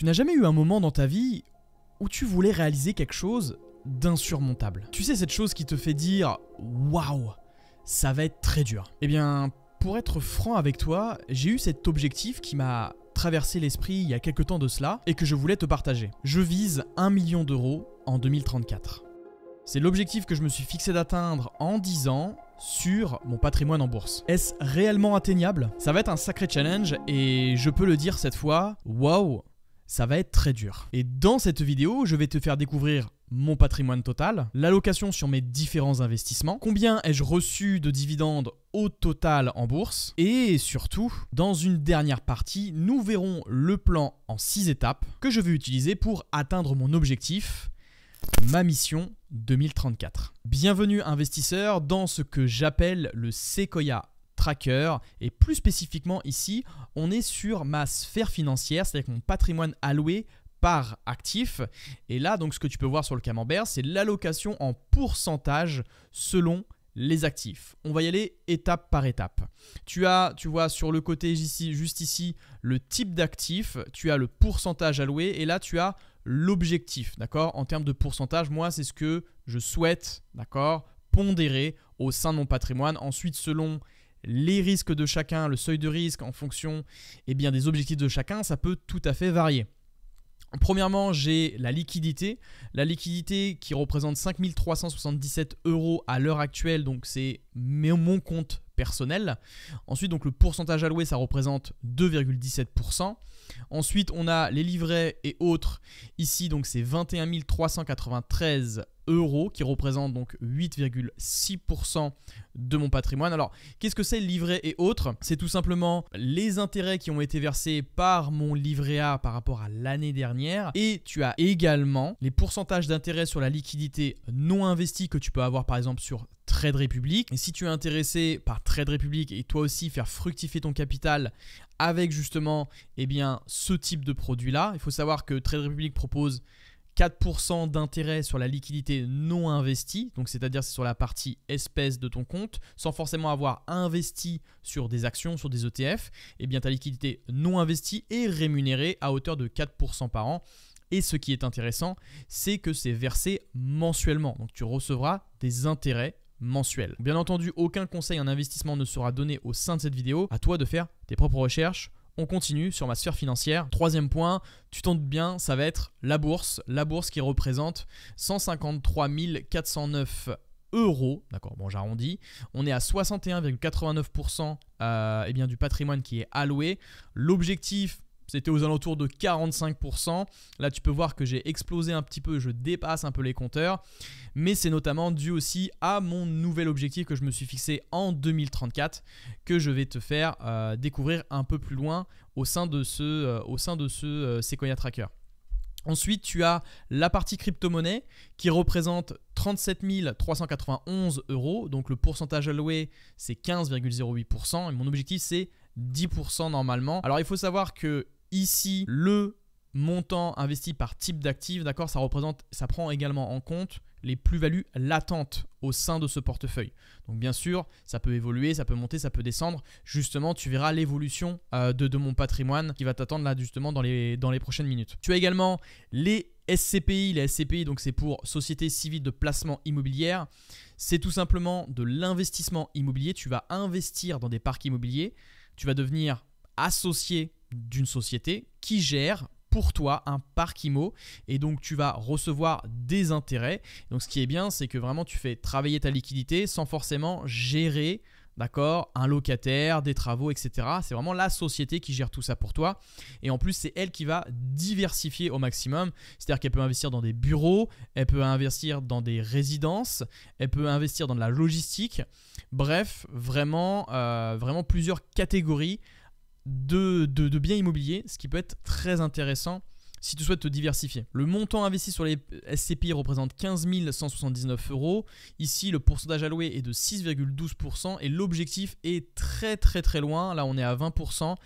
Tu n'as jamais eu un moment dans ta vie où tu voulais réaliser quelque chose d'insurmontable. Tu sais cette chose qui te fait dire waouh, ça va être très dur. Eh bien, pour être franc avec toi, j'ai eu cet objectif qui m'a traversé l'esprit il y a quelques temps de cela et que je voulais te partager. Je vise 1 million d'euros en 2034. C'est l'objectif que je me suis fixé d'atteindre en 10 ans sur mon patrimoine en bourse. Est-ce réellement atteignable Ça va être un sacré challenge et je peux le dire cette fois, waouh, ça va être très dur. Et dans cette vidéo, je vais te faire découvrir mon patrimoine total, l'allocation sur mes différents investissements, combien ai-je reçu de dividendes au total en bourse, et surtout, dans une dernière partie, nous verrons le plan en 6 étapes que je vais utiliser pour atteindre mon objectif, ma mission 2034. Bienvenue investisseur dans ce que j'appelle le Sequoia tracker. Et plus spécifiquement ici, on est sur ma sphère financière, c'est-à-dire mon patrimoine alloué par actif. Et là, donc, ce que tu peux voir sur le camembert, c'est l'allocation en pourcentage selon les actifs. On va y aller étape par étape. Tu as, tu vois, sur le côté ici, juste ici, le type d'actif, tu as le pourcentage alloué et là, tu as l'objectif, d'accord En termes de pourcentage, moi, c'est ce que je souhaite, d'accord Pondérer au sein de mon patrimoine. Ensuite, selon les risques de chacun, le seuil de risque en fonction eh bien, des objectifs de chacun, ça peut tout à fait varier. Premièrement, j'ai la liquidité. La liquidité qui représente 5377 euros à l'heure actuelle, donc c'est mon compte personnel. Ensuite, donc le pourcentage alloué, ça représente 2,17%. Ensuite, on a les livrets et autres. Ici, donc c'est 21 393 euros, qui représente donc 8,6% de mon patrimoine. Alors, qu'est-ce que c'est livret et autres C'est tout simplement les intérêts qui ont été versés par mon livret A par rapport à l'année dernière. Et tu as également les pourcentages d'intérêt sur la liquidité non investie que tu peux avoir par exemple sur Trade Republic. Et si tu es intéressé par Trade Republic et toi aussi faire fructifier ton capital avec justement eh bien, ce type de produit-là, il faut savoir que Trade Republic propose 4% d'intérêt sur la liquidité non investie, donc c'est-à-dire c'est sur la partie espèce de ton compte, sans forcément avoir investi sur des actions, sur des ETF, et eh bien ta liquidité non investie est rémunérée à hauteur de 4% par an. Et ce qui est intéressant, c'est que c'est versé mensuellement, donc tu recevras des intérêts mensuels. Bien entendu, aucun conseil en investissement ne sera donné au sein de cette vidéo, à toi de faire tes propres recherches on continue sur ma sphère financière. Troisième point, tu t'en bien, ça va être la bourse. La bourse qui représente 153 409 euros, d'accord, bon j'arrondis, on est à 61,89% euh, eh bien, du patrimoine qui est alloué. L'objectif c'était aux alentours de 45%. Là, tu peux voir que j'ai explosé un petit peu, je dépasse un peu les compteurs. Mais c'est notamment dû aussi à mon nouvel objectif que je me suis fixé en 2034, que je vais te faire euh, découvrir un peu plus loin au sein de ce, euh, au sein de ce euh, Sequoia Tracker. Ensuite, tu as la partie crypto-monnaie qui représente 37 391 euros. Donc le pourcentage alloué, c'est 15,08%. Et mon objectif, c'est 10% normalement. Alors il faut savoir que Ici, le montant investi par type d'actif, d'accord, ça représente, ça prend également en compte les plus-values latentes au sein de ce portefeuille. Donc bien sûr, ça peut évoluer, ça peut monter, ça peut descendre. Justement, tu verras l'évolution euh, de, mon patrimoine qui va t'attendre là justement dans les, dans les prochaines minutes. Tu as également les SCPI. Les SCPI, donc c'est pour Société Civile de Placement Immobilière. C'est tout simplement de l'investissement immobilier. Tu vas investir dans des parcs immobiliers. Tu vas devenir associé d'une société qui gère pour toi un parc IMO et donc tu vas recevoir des intérêts. Donc ce qui est bien, c'est que vraiment tu fais travailler ta liquidité sans forcément gérer d'accord Un locataire, des travaux, etc. C'est vraiment la société qui gère tout ça pour toi. Et en plus, c'est elle qui va diversifier au maximum. C'est-à-dire qu'elle peut investir dans des bureaux, elle peut investir dans des résidences, elle peut investir dans de la logistique. Bref, vraiment, euh, vraiment plusieurs catégories de, biens immobiliers, ce qui peut être très intéressant si tu souhaites te diversifier. Le montant investi sur les SCPI représente 15 179 euros. Ici, le pourcentage alloué est de 6,12% et l'objectif est très très très loin. Là, on est à 20%.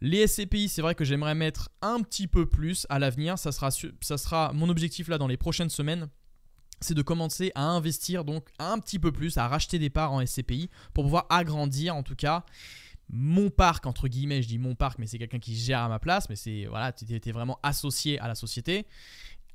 Les SCPI, c'est vrai que j'aimerais mettre un petit peu plus à l'avenir. Ça sera, ça sera mon objectif là dans les prochaines semaines c'est de commencer à investir donc un petit peu plus, à racheter des parts en SCPI pour pouvoir agrandir en tout cas mon parc, entre guillemets, je dis mon parc, mais c'est quelqu'un qui gère à ma place, mais c'est voilà, tu étais vraiment associé à la société.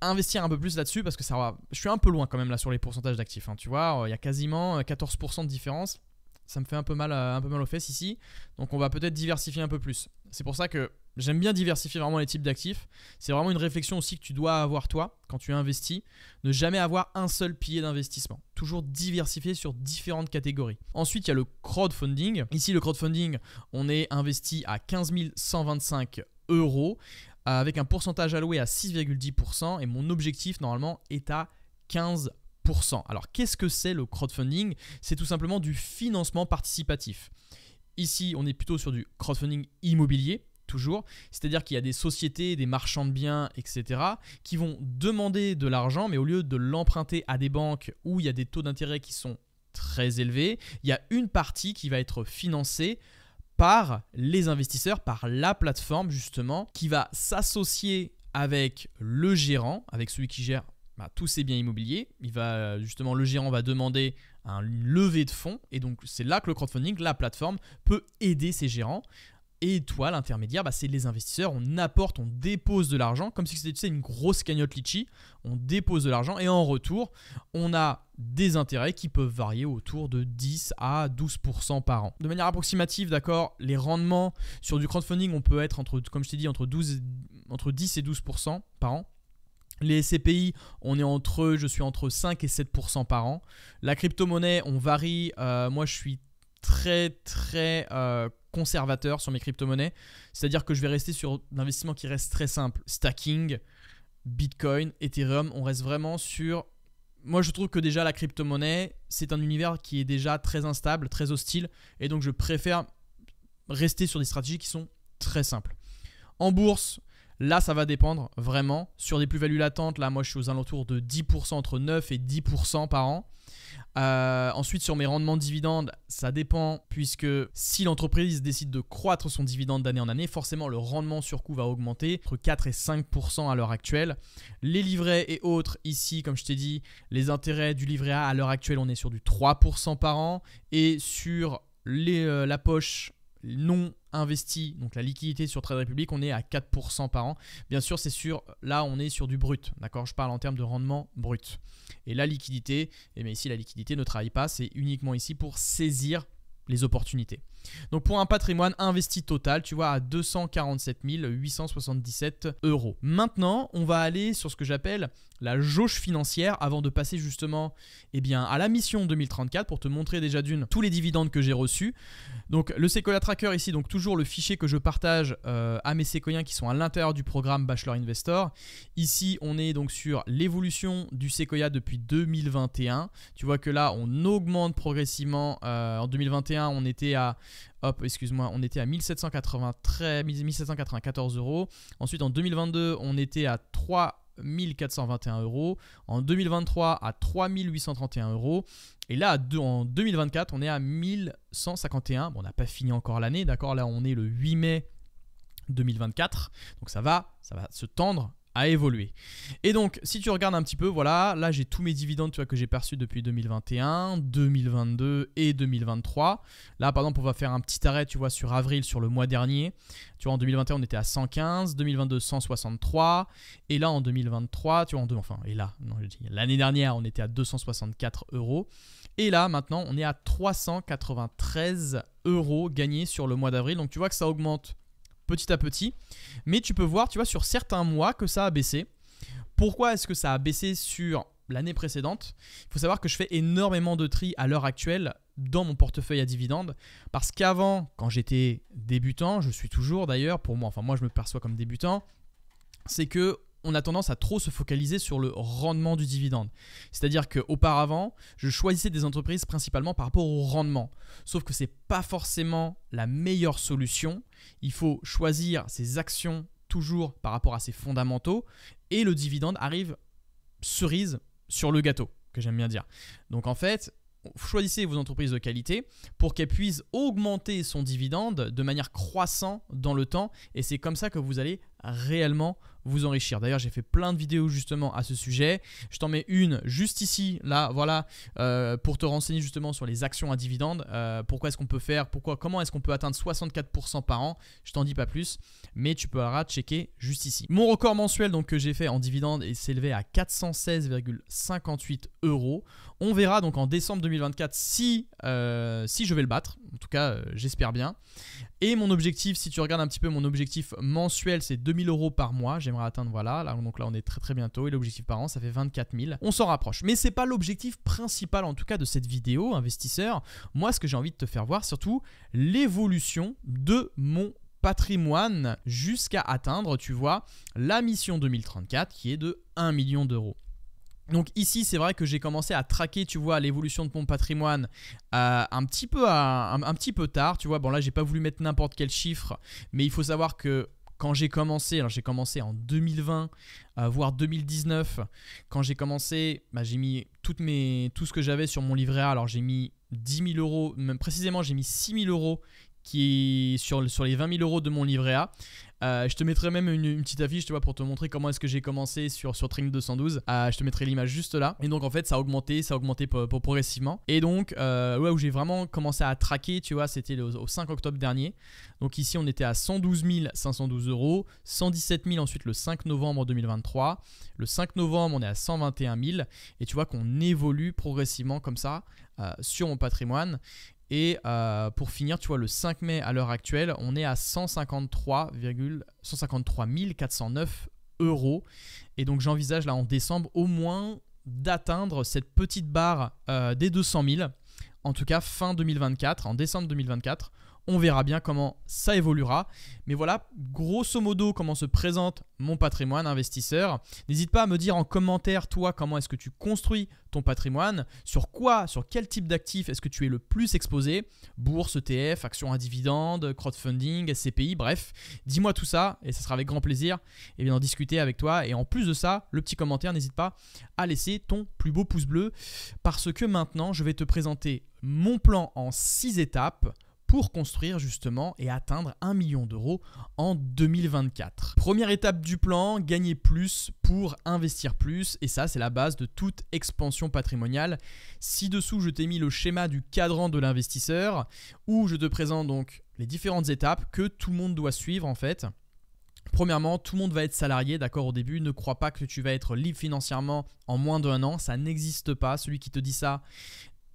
Investir un peu plus là-dessus parce que ça va. Je suis un peu loin quand même là sur les pourcentages d'actifs. Hein, tu vois, euh, il y a quasiment 14% euh, de différence. Ça me fait un peu mal, euh, un peu mal aux fesses ici. Donc on va peut-être diversifier un peu plus. C'est pour ça que J'aime bien diversifier vraiment les types d'actifs. C'est vraiment une réflexion aussi que tu dois avoir toi quand tu investis. Ne jamais avoir un seul pilier d'investissement. Toujours diversifier sur différentes catégories. Ensuite, il y a le crowdfunding. Ici, le crowdfunding, on est investi à 15 125 euros euh, avec un pourcentage alloué à 6,10% et mon objectif normalement est à 15%. Alors qu'est-ce que c'est le crowdfunding C'est tout simplement du financement participatif. Ici, on est plutôt sur du crowdfunding immobilier, c'est-à-dire qu'il y a des sociétés, des marchands de biens, etc., qui vont demander de l'argent, mais au lieu de l'emprunter à des banques où il y a des taux d'intérêt qui sont très élevés, il y a une partie qui va être financée par les investisseurs, par la plateforme justement, qui va s'associer avec le gérant, avec celui qui gère bah, tous ces biens immobiliers. Il va justement le gérant va demander un levée de fonds et donc c'est là que le crowdfunding, la plateforme peut aider ses gérants et toi, l'intermédiaire, bah, c'est les investisseurs. On apporte, on dépose de l'argent, comme si c'était une grosse cagnotte litchi. On dépose de l'argent et en retour, on a des intérêts qui peuvent varier autour de 10 à 12% par an. De manière approximative, d'accord, les rendements sur du crowdfunding, on peut être entre, comme je t'ai dit, entre, 10 et 12% par an. Les CPI, on est entre, je suis entre 5 et 7% par an. La crypto-monnaie, on varie. Euh, moi, je suis très, très euh, conservateur sur mes crypto-monnaies. C'est-à-dire que je vais rester sur l'investissement qui reste très simple. Stacking, Bitcoin, Ethereum, on reste vraiment sur... Moi, je trouve que déjà la crypto-monnaie, c'est un univers qui est déjà très instable, très hostile. Et donc, je préfère rester sur des stratégies qui sont très simples. En bourse, Là, ça va dépendre vraiment. Sur des plus-values latentes, là, moi, je suis aux alentours de 10%, entre 9 et 10% par an. Euh, ensuite, sur mes rendements de dividendes, ça dépend, puisque si l'entreprise décide de croître son dividende d'année en année, forcément le rendement sur coût va augmenter entre 4 et 5% à l'heure actuelle. Les livrets et autres, ici, comme je t'ai dit, les intérêts du livret A à l'heure actuelle, on est sur du 3% par an. Et sur les, euh, la poche non investi, donc la liquidité sur Trade Republic, on est à 4% par an. Bien sûr, c'est sûr, là on est sur du brut, d'accord Je parle en termes de rendement brut. Et la liquidité, et eh bien ici la liquidité ne travaille pas, c'est uniquement ici pour saisir les opportunités. Donc pour un patrimoine investi total, tu vois, à 247 877 euros. Maintenant, on va aller sur ce que j'appelle la jauge financière avant de passer justement et eh bien, à la mission 2034 pour te montrer déjà d'une tous les dividendes que j'ai reçus. Donc le Sequoia Tracker ici, donc toujours le fichier que je partage euh, à mes séquoiens qui sont à l'intérieur du programme Bachelor Investor. Ici, on est donc sur l'évolution du Sequoia depuis 2021. Tu vois que là, on augmente progressivement euh, en 2021 on était à excuse-moi, on était à 1793 1794 euros. Ensuite, en 2022, on était à 3421 euros. En 2023, à 3831 euros. Et là, en 2024, on est à 1151. Bon, on n'a pas fini encore l'année, d'accord Là, on est le 8 mai 2024. Donc ça va, ça va se tendre à évoluer. Et donc, si tu regardes un petit peu, voilà, là j'ai tous mes dividendes tu vois, que j'ai perçus depuis 2021, 2022 et 2023. Là, par exemple, on va faire un petit arrêt, tu vois, sur avril, sur le mois dernier. Tu vois, en 2021, on était à 115, 2022, 163. Et là, en 2023, tu vois, en deux, enfin, et là, l'année dernière, on était à 264 euros. Et là, maintenant, on est à 393 euros gagnés sur le mois d'avril. Donc, tu vois que ça augmente petit à petit. Mais tu peux voir, tu vois, sur certains mois que ça a baissé. Pourquoi est-ce que ça a baissé sur l'année précédente Il faut savoir que je fais énormément de tri à l'heure actuelle dans mon portefeuille à dividendes. Parce qu'avant, quand j'étais débutant, je suis toujours d'ailleurs, pour moi, enfin moi je me perçois comme débutant, c'est que on a tendance à trop se focaliser sur le rendement du dividende. C'est-à-dire qu'auparavant, je choisissais des entreprises principalement par rapport au rendement. Sauf que ce n'est pas forcément la meilleure solution. Il faut choisir ses actions toujours par rapport à ses fondamentaux et le dividende arrive cerise sur le gâteau, que j'aime bien dire. Donc en fait, choisissez vos entreprises de qualité pour qu'elles puissent augmenter son dividende de manière croissante dans le temps et c'est comme ça que vous allez réellement vous enrichir. D'ailleurs, j'ai fait plein de vidéos justement à ce sujet. Je t'en mets une juste ici, là, voilà, euh, pour te renseigner justement sur les actions à dividendes. Euh, pourquoi est-ce qu'on peut faire Pourquoi Comment est-ce qu'on peut atteindre 64% par an Je t'en dis pas plus, mais tu peux de checker juste ici. Mon record mensuel donc que j'ai fait en dividendes élevé à 416,58 euros. On verra donc en décembre 2024 si, euh, si je vais le battre. En tout cas, j'espère bien. Et mon objectif, si tu regardes un petit peu mon objectif mensuel, c'est 2000 euros par mois à atteindre, voilà. donc là, on est très très bientôt. Et l'objectif par an, ça fait 24 000. On s'en rapproche. Mais c'est pas l'objectif principal, en tout cas, de cette vidéo, investisseur. Moi, ce que j'ai envie de te faire voir, surtout, l'évolution de mon patrimoine jusqu'à atteindre, tu vois, la mission 2034 qui est de 1 million d'euros. Donc ici, c'est vrai que j'ai commencé à traquer, tu vois, l'évolution de mon patrimoine euh, un, petit peu à, un, petit peu tard, tu vois. Bon là, j'ai pas voulu mettre n'importe quel chiffre, mais il faut savoir que quand j'ai commencé, alors j'ai commencé en 2020, voire 2019, quand j'ai commencé, bah, j'ai mis toutes tout ce que j'avais sur mon livret A. Alors j'ai mis 10 000 euros, même précisément j'ai mis 6 000 euros qui est sur, sur les 20 000 euros de mon livret A. Euh, je te mettrai même une, petite affiche, tu vois, pour te montrer comment est-ce que j'ai commencé sur, sur 212. Euh, je te mettrai l'image juste là. Et donc, en fait, ça a augmenté, ça a augmenté progressivement. Et donc, euh, où j'ai vraiment commencé à traquer, tu vois, c'était au, 5 octobre dernier. Donc, ici, on était à 112 512 euros, 117 000 ensuite le 5 novembre 2023. Le 5 novembre, on est à 121 000. Et tu vois qu'on évolue progressivement comme ça. sur mon patrimoine. Et euh, pour finir, tu vois, le 5 mai à l'heure actuelle, on est à 153, 409 euros. Et donc j'envisage là en décembre au moins d'atteindre cette petite barre euh, des 200 000. En tout cas, fin 2024, en décembre 2024, on verra bien comment ça évoluera. Mais voilà, grosso modo, comment se présente mon patrimoine investisseur. N'hésite pas à me dire en commentaire, toi, comment est-ce que tu construis ton patrimoine, sur quoi, sur quel type d'actifs est-ce que tu es le plus exposé, bourse, ETF, actions à dividendes, crowdfunding, SCPI, bref. Dis-moi tout ça et ce sera avec grand plaisir et eh d'en discuter avec toi. Et en plus de ça, le petit commentaire, n'hésite pas à laisser ton plus beau pouce bleu parce que maintenant, je vais te présenter mon plan en six étapes pour construire justement et atteindre un million d'euros en 2024. Première étape du plan, gagner plus pour investir plus et ça c'est la base de toute expansion patrimoniale. Ci-dessous je t'ai mis le schéma du cadran de l'investisseur où je te présente donc les différentes étapes que tout le monde doit suivre en fait. Premièrement, tout le monde va être salarié, d'accord, au début. Ne crois pas que tu vas être libre financièrement en moins d'un an. Ça n'existe pas. Celui qui te dit ça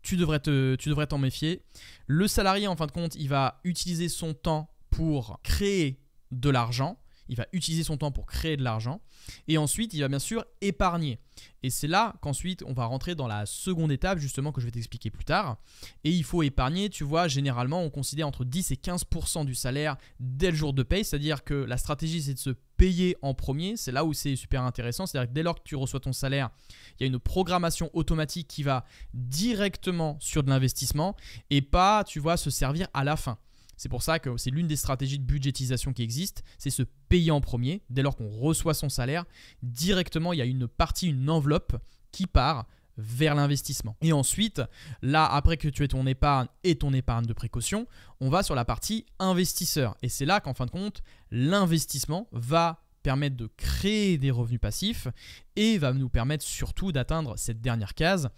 tu devrais te, tu devrais t'en méfier. Le salarié, en fin de compte, il va utiliser son temps pour créer de l'argent il va utiliser son temps pour créer de l'argent, et ensuite il va bien sûr épargner. Et c'est là qu'ensuite on va rentrer dans la seconde étape justement que je vais t'expliquer plus tard. Et il faut épargner, tu vois, généralement on considère entre 10 et 15% du salaire dès le jour de paye, c'est-à-dire que la stratégie c'est de se payer en premier, c'est là où c'est super intéressant, c'est-à-dire que dès lors que tu reçois ton salaire, il y a une programmation automatique qui va directement sur de l'investissement et pas, tu vois, se servir à la fin. C'est pour ça que c'est l'une des stratégies de budgétisation qui existe, c'est se payer en premier. Dès lors qu'on reçoit son salaire, directement, il y a une partie, une enveloppe qui part vers l'investissement. Et ensuite, là, après que tu aies ton épargne et ton épargne de précaution, on va sur la partie investisseur. Et c'est là qu'en fin de compte, l'investissement va permettre de créer des revenus passifs et va nous permettre surtout d'atteindre cette dernière case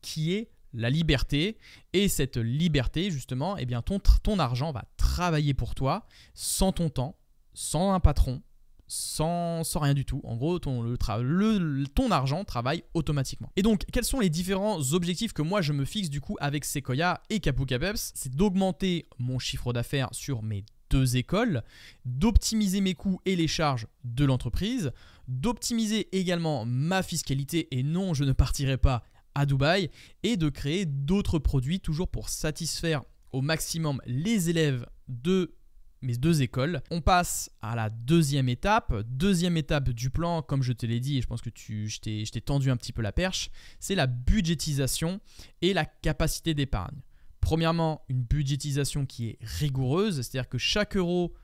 qui est la liberté. Et cette liberté, justement, eh bien, ton, ton argent va travailler pour toi sans ton temps, sans un patron, sans, rien du tout. En gros, ton, le ton argent travaille automatiquement. Et donc, quels sont les différents objectifs que moi je me fixe du coup avec Sequoia et Capucapeps C'est d'augmenter mon chiffre d'affaires sur mes deux écoles, d'optimiser mes coûts et les charges de l'entreprise, d'optimiser également ma fiscalité et non, je ne partirai pas à Dubaï et de créer d'autres produits toujours pour satisfaire au maximum les élèves de mes deux écoles. On passe à la deuxième étape. Deuxième étape du plan, comme je te l'ai dit, et je pense que tu, je t'ai tendu un petit peu la perche, c'est la budgétisation et la capacité d'épargne. Premièrement, une budgétisation qui est rigoureuse, c'est-à-dire que chaque euro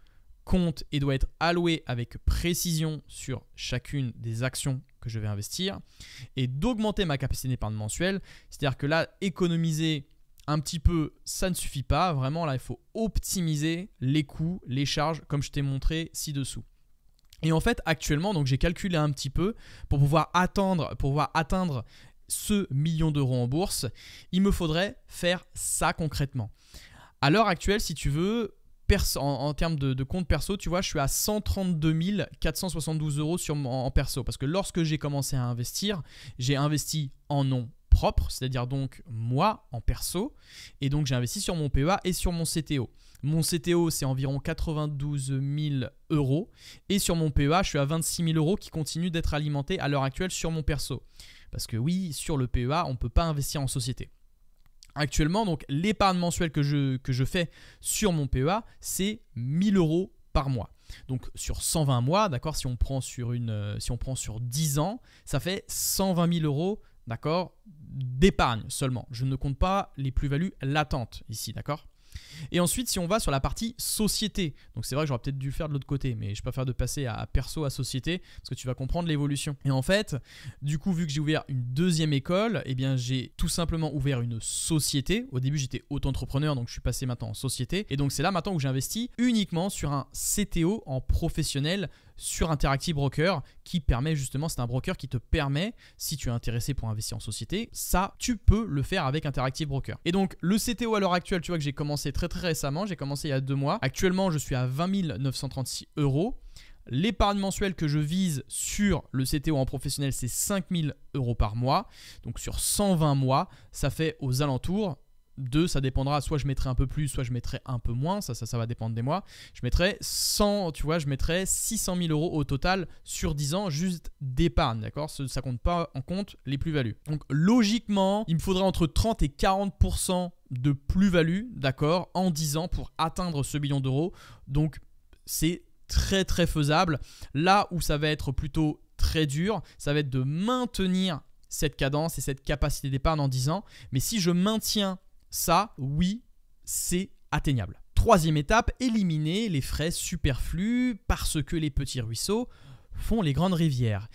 compte et doit être alloué avec précision sur chacune des actions que je vais investir et d'augmenter ma capacité d'épargne mensuelle. C'est-à-dire que là, économiser un petit peu, ça ne suffit pas. Vraiment, là, il faut optimiser les coûts, les charges, comme je t'ai montré ci-dessous. Et en fait, actuellement, donc j'ai calculé un petit peu pour pouvoir attendre, pour pouvoir atteindre ce million d'euros en bourse, il me faudrait faire ça concrètement. À l'heure actuelle, si tu veux, en, termes de, compte perso, tu vois, je suis à 132 472 euros sur, en, perso. Parce que lorsque j'ai commencé à investir, j'ai investi en nom propre, c'est-à-dire donc moi en perso. Et donc j'ai investi sur mon PEA et sur mon CTO. Mon CTO, c'est environ 92 000 euros. Et sur mon PEA, je suis à 26 000 euros qui continuent d'être alimenté à l'heure actuelle sur mon perso. Parce que oui, sur le PEA, on ne peut pas investir en société actuellement, donc l'épargne mensuelle que je, que je fais sur mon PEA, c'est 1000 euros par mois. Donc sur 120 mois, d'accord, si, on prend sur euh, si on prend sur 10 ans, ça fait 120 000 euros, d'accord, d'épargne seulement. Je ne compte pas les plus-values latentes ici, d'accord et ensuite, si on va sur la partie société, donc c'est vrai que j'aurais peut-être dû faire de l'autre côté, mais je préfère de passer à perso à société parce que tu vas comprendre l'évolution. Et en fait, du coup, vu que j'ai ouvert une deuxième école, eh bien j'ai tout simplement ouvert une société. Au début, j'étais auto-entrepreneur, donc je suis passé maintenant en société. Et donc c'est là maintenant où j'investis uniquement sur un CTO en professionnel sur Interactive Broker qui permet justement, c'est un broker qui te permet, si tu es intéressé pour investir en société, ça, tu peux le faire avec Interactive Broker. Et donc, le CTO à l'heure actuelle, tu vois que j'ai commencé très très récemment, j'ai commencé il y a deux mois. Actuellement, je suis à 20 936 euros. L'épargne mensuelle que je vise sur le CTO en professionnel, c'est 5000 euros par mois. Donc sur 120 mois, ça fait aux alentours deux, ça dépendra, soit je mettrai un peu plus, soit je mettrai un peu moins, ça, ça, ça va dépendre des mois. Je mettrai 100, tu vois, je mettrai 600 000 euros au total sur 10 ans, juste d'épargne, d'accord Ça compte pas en compte les plus-values. Donc logiquement, il me faudrait entre 30 et 40% de plus-value, d'accord, en 10 ans pour atteindre ce million d'euros. Donc c'est très très faisable. Là où ça va être plutôt très dur, ça va être de maintenir cette cadence et cette capacité d'épargne en 10 ans. Mais si je maintiens ça, oui, c'est atteignable. Troisième étape, éliminer les frais superflus parce que les petits ruisseaux font les grandes rivières.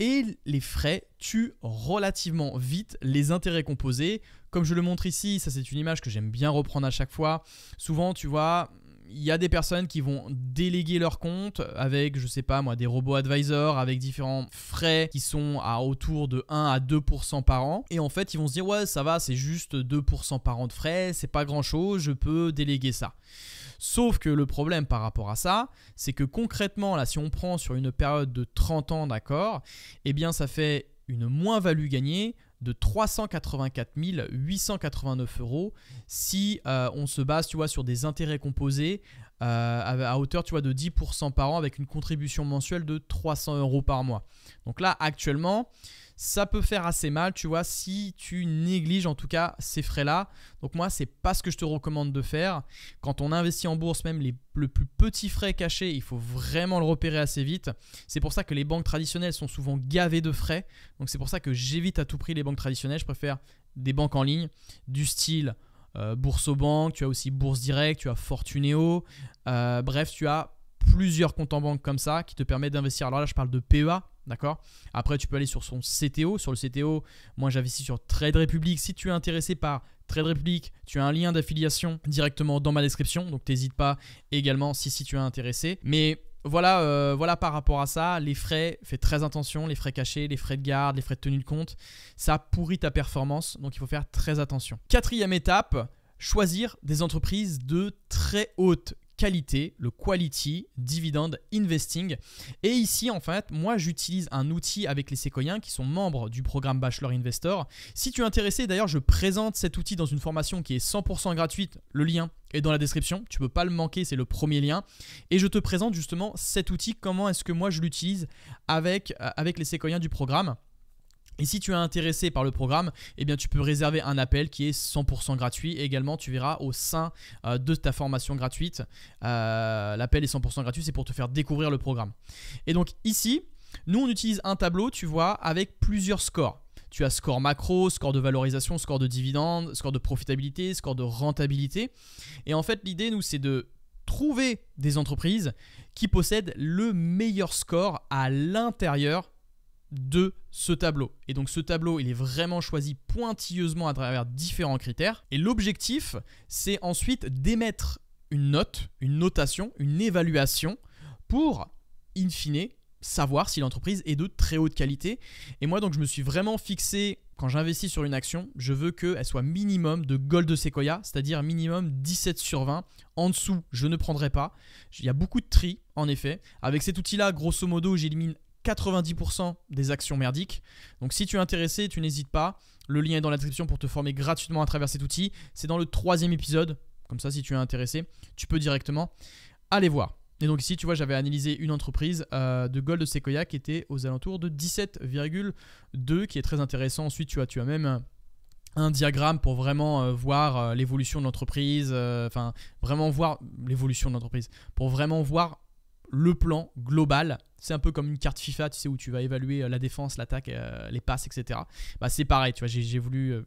Et les frais tuent relativement vite les intérêts composés. Comme je le montre ici, ça c'est une image que j'aime bien reprendre à chaque fois. Souvent, tu vois, il y a des personnes qui vont déléguer leur compte avec, je sais pas moi, des robots advisors, avec différents frais qui sont à autour de 1 à 2% par an. Et en fait, ils vont se dire, ouais, ça va, c'est juste 2% par an de frais, c'est pas grand chose, je peux déléguer ça. Sauf que le problème par rapport à ça, c'est que concrètement, là, si on prend sur une période de 30 ans, d'accord, eh bien, ça fait une moins-value gagnée de 384 889 euros si euh, on se base tu vois, sur des intérêts composés euh, à, hauteur tu vois, de 10% par an avec une contribution mensuelle de 300 euros par mois. Donc là, actuellement, ça peut faire assez mal, tu vois, si tu négliges en tout cas ces frais-là. Donc moi, c'est pas ce que je te recommande de faire. Quand on investit en bourse, même les, le plus petit frais cachés, il faut vraiment le repérer assez vite. C'est pour ça que les banques traditionnelles sont souvent gavées de frais. Donc c'est pour ça que j'évite à tout prix les banques traditionnelles. Je préfère des banques en ligne du style euh, bourse aux banques. tu as aussi Bourse Direct, tu as Fortuneo. Euh, bref, tu as plusieurs comptes en banque comme ça qui te permettent d'investir. Alors là, je parle de PEA D'accord Après, tu peux aller sur son CTO. Sur le CTO, moi j'investis sur Trade Republic. Si tu es intéressé par Trade Republic, tu as un lien d'affiliation directement dans ma description. Donc n'hésite pas également si, si tu es intéressé. Mais voilà, euh, voilà par rapport à ça, les frais, fais très attention, les frais cachés, les frais de garde, les frais de tenue de compte, ça pourrit ta performance, donc il faut faire très attention. Quatrième étape, choisir des entreprises de très haute qualité, le quality dividend investing. Et ici, en fait, moi, j'utilise un outil avec les séquoiens qui sont membres du programme Bachelor Investor. Si tu es intéressé, d'ailleurs, je présente cet outil dans une formation qui est 100% gratuite. Le lien est dans la description. Tu ne peux pas le manquer, c'est le premier lien. Et je te présente justement cet outil, comment est-ce que moi je l'utilise avec, euh, avec les séquoiens du programme. Et si tu es intéressé par le programme, eh bien tu peux réserver un appel qui est 100% gratuit. Et également, tu verras au sein euh, de ta formation gratuite, euh, l'appel est 100% gratuit, c'est pour te faire découvrir le programme. Et donc ici, nous on utilise un tableau, tu vois, avec plusieurs scores. Tu as score macro, score de valorisation, score de dividende, score de profitabilité, score de rentabilité. Et en fait, l'idée, nous, c'est de trouver des entreprises qui possèdent le meilleur score à l'intérieur de ce tableau. Et donc ce tableau, il est vraiment choisi pointilleusement à travers différents critères. Et l'objectif, c'est ensuite d'émettre une note, une notation, une évaluation pour, in fine, savoir si l'entreprise est de très haute qualité. Et moi, donc, je me suis vraiment fixé, quand j'investis sur une action, je veux qu'elle soit minimum de Gold Sequoia, c'est-à-dire minimum 17 sur 20. En dessous, je ne prendrai pas. Il y a beaucoup de tri, en effet. Avec cet outil-là, grosso modo, j'élimine 90% des actions merdiques. Donc si tu es intéressé, tu n'hésites pas. Le lien est dans la description pour te former gratuitement à travers cet outil. C'est dans le troisième épisode. Comme ça, si tu es intéressé, tu peux directement aller voir. Et donc ici, tu vois, j'avais analysé une entreprise euh, de Gold Sequoia qui était aux alentours de 17,2, qui est très intéressant. Ensuite, tu as, tu as même un, diagramme pour vraiment euh, voir euh, l'évolution de l'entreprise, enfin, vraiment voir l'évolution de l'entreprise, pour vraiment voir le plan global c'est un peu comme une carte FIFA, tu sais, où tu vas évaluer euh, la défense, l'attaque, euh, les passes, etc. Bah, c'est pareil, tu vois, j'ai voulu euh,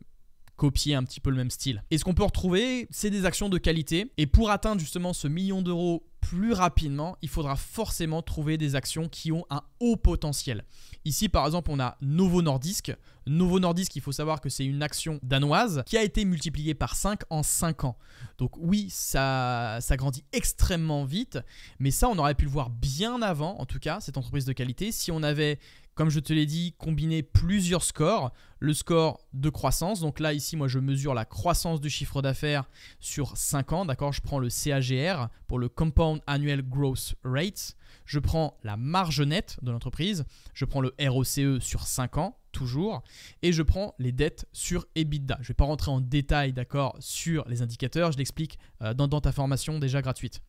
copier un petit peu le même style. Et ce qu'on peut retrouver, c'est des actions de qualité. Et pour atteindre justement ce million d'euros plus rapidement, il faudra forcément trouver des actions qui ont un haut potentiel. Ici, par exemple, on a Novo Nordisk. Novo Nordisk, il faut savoir que c'est une action danoise qui a été multipliée par 5 en 5 ans. Donc oui, ça, ça grandit extrêmement vite, mais ça, on aurait pu le voir bien avant, en tout cas, cette entreprise de qualité, si on avait comme je te l'ai dit, combiner plusieurs scores, le score de croissance, donc là ici moi je mesure la croissance du chiffre d'affaires sur 5 ans, d'accord Je prends le CAGR pour le Compound Annual Growth Rate, je prends la marge nette de l'entreprise, je prends le ROCE sur 5 ans, toujours, et je prends les dettes sur EBITDA. Je ne vais pas rentrer en détail, d'accord, sur les indicateurs, je l'explique euh, dans, dans ta formation déjà gratuite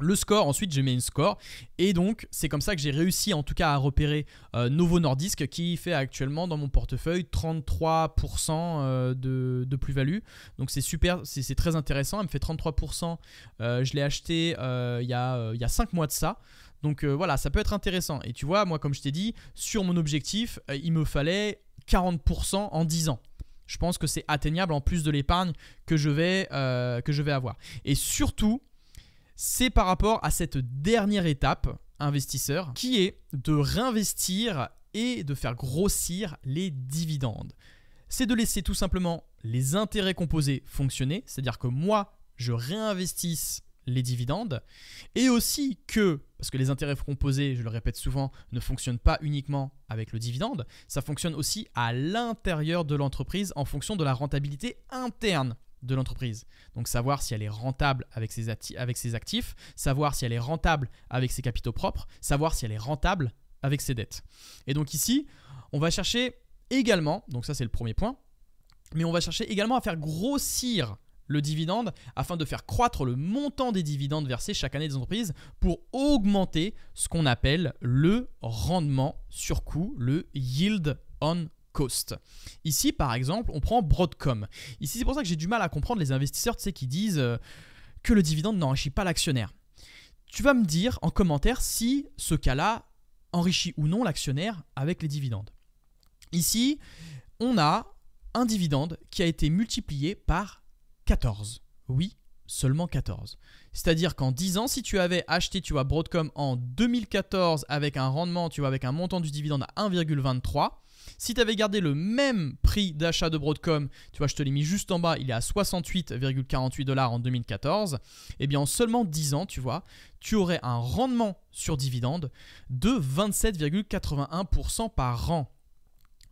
le score, ensuite j'ai mis une score. Et donc c'est comme ça que j'ai réussi en tout cas à repérer euh, Novo Nordisk qui fait actuellement dans mon portefeuille 33% euh, de, plus-value. Donc c'est super, c'est très intéressant, elle me fait 33%. Euh, je l'ai acheté il y, a, y 5 mois de ça. Donc voilà, ça peut être intéressant. Et tu vois, moi comme je t'ai dit, sur mon objectif, il me fallait 40% en 10 ans je pense que c'est atteignable en plus de l'épargne que, que je vais avoir. Et surtout, c'est par rapport à cette dernière étape, investisseur, qui est de réinvestir et de faire grossir les dividendes. C'est de laisser tout simplement les intérêts composés fonctionner, c'est-à-dire que moi, je réinvestisse les dividendes, et aussi que, parce que les intérêts composés, je le répète souvent, ne fonctionnent pas uniquement avec le dividende, ça fonctionne aussi à l'intérieur de l'entreprise en fonction de la rentabilité interne de l'entreprise. Donc savoir si elle est rentable avec ses, avec ses actifs, savoir si elle est rentable avec ses capitaux propres, savoir si elle est rentable avec ses dettes. Et donc ici, on va chercher également, donc ça c'est le premier point, mais on va chercher également à faire grossir le dividende afin de faire croître le montant des dividendes versés chaque année des entreprises pour augmenter ce qu'on appelle le rendement sur coût, le yield on cost. Ici, par exemple, on prend Broadcom. Ici, c'est pour ça que j'ai du mal à comprendre les investisseurs qui disent euh, que le dividende n'enrichit pas l'actionnaire. Tu vas me dire en commentaire si ce cas-là enrichit ou non l'actionnaire avec les dividendes. Ici, on a un dividende qui a été multiplié par 14. Oui, seulement 14. C'est-à-dire qu'en 10 ans, si tu avais acheté, tu vois, Broadcom en 2014 avec un rendement, tu vois, avec un montant du dividende à 1,23, si tu avais gardé le même prix d'achat de Broadcom, tu vois, je te l'ai mis juste en bas, il est à 68,48 dollars en 2014, eh bien en seulement 10 ans, tu vois, tu aurais un rendement sur dividende de 27,81% par an,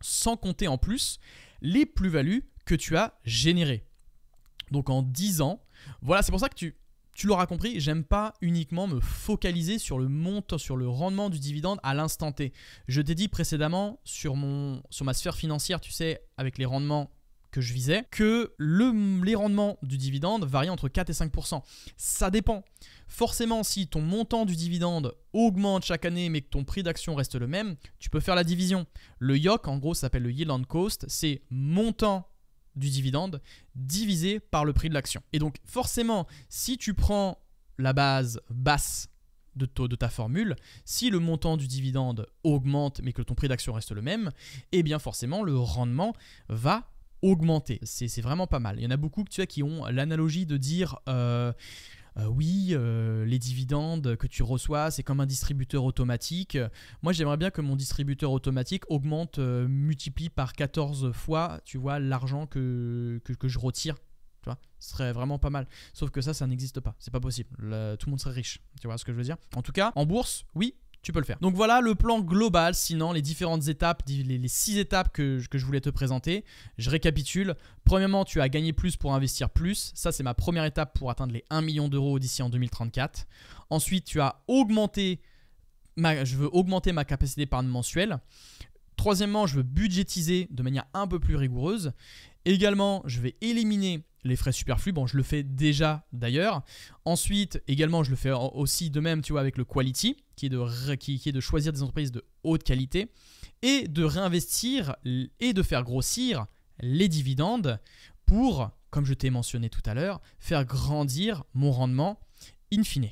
sans compter en plus les plus-values que tu as générées. Donc en 10 ans, voilà, c'est pour ça que tu tu l'auras compris, j'aime pas uniquement me focaliser sur le montant, sur le rendement du dividende à l'instant T. Je t'ai dit précédemment sur, mon, sur ma sphère financière, tu sais, avec les rendements que je visais, que le, les rendements du dividende varient entre 4 et 5 Ça dépend. Forcément, si ton montant du dividende augmente chaque année mais que ton prix d'action reste le même, tu peux faire la division. Le YOC, en gros, s'appelle le Yield and Cost, c'est montant du dividende divisé par le prix de l'action. Et donc forcément, si tu prends la base basse de, ta formule, si le montant du dividende augmente mais que ton prix d'action reste le même, eh bien forcément le rendement va augmenter. C'est vraiment pas mal. Il y en a beaucoup tu vois, qui ont l'analogie de dire euh, euh, oui, euh, les dividendes que tu reçois, c'est comme un distributeur automatique. Moi, j'aimerais bien que mon distributeur automatique augmente, euh, multiplie par 14 fois, tu vois, l'argent que, que, je retire. Tu vois, ce serait vraiment pas mal. Sauf que ça, ça n'existe pas. C'est pas possible. tout le monde serait riche. Tu vois ce que je veux dire En tout cas, en bourse, oui, tu peux le faire. Donc voilà le plan global, sinon les différentes étapes, les, six étapes que, que, je voulais te présenter. Je récapitule. Premièrement, tu as gagné plus pour investir plus. Ça, c'est ma première étape pour atteindre les 1 million d'euros d'ici en 2034. Ensuite, tu as augmenté, ma, je veux augmenter ma capacité d'épargne mensuelle. Troisièmement, je veux budgétiser de manière un peu plus rigoureuse. Également, je vais éliminer les frais superflus, bon, je le fais déjà d'ailleurs. Ensuite, également, je le fais aussi de même, tu vois, avec le quality, qui est de, qui est de choisir des entreprises de haute qualité et de réinvestir et de faire grossir les dividendes pour, comme je t'ai mentionné tout à l'heure, faire grandir mon rendement in fine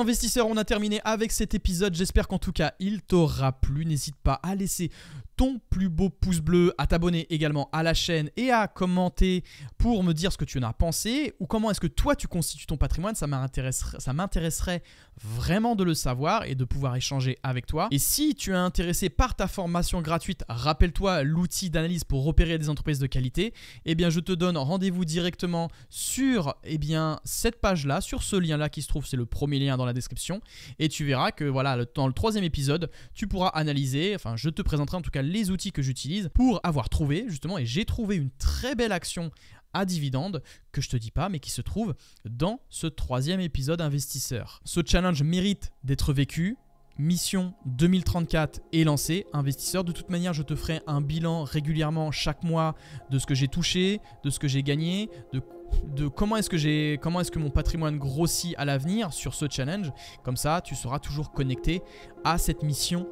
investisseurs, on a terminé avec cet épisode. J'espère qu'en tout cas, il t'aura plu. N'hésite pas à laisser ton plus beau pouce bleu, à t'abonner également à la chaîne et à commenter pour me dire ce que tu en as pensé ou comment est-ce que toi tu constitues ton patrimoine. Ça m'intéresserait vraiment de le savoir et de pouvoir échanger avec toi. Et si tu es intéressé par ta formation gratuite, rappelle-toi l'outil d'analyse pour repérer des entreprises de qualité, eh bien je te donne rendez-vous directement sur eh bien, cette page-là, sur ce lien-là qui se trouve, c'est le premier lien dans la description. Et tu verras que voilà, dans le troisième épisode, tu pourras analyser, enfin je te présenterai en tout cas les outils que j'utilise pour avoir trouvé justement, et j'ai trouvé une très belle action à dividende que je te dis pas mais qui se trouve dans ce troisième épisode investisseur. Ce challenge mérite d'être vécu, Mission 2034 est lancée. Investisseur, de toute manière, je te ferai un bilan régulièrement chaque mois de ce que j'ai touché, de ce que j'ai gagné, de de comment est-ce que j'ai comment est-ce que mon patrimoine grossit à l'avenir sur ce challenge. Comme ça, tu seras toujours connecté à cette mission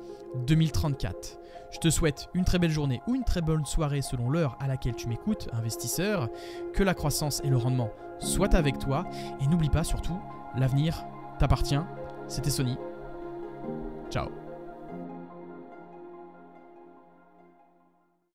2034. Je te souhaite une très belle journée ou une très bonne soirée selon l'heure à laquelle tu m'écoutes, investisseur. Que la croissance et le rendement soient avec toi. Et n'oublie pas surtout, l'avenir t'appartient. C'était Sony. Ciao.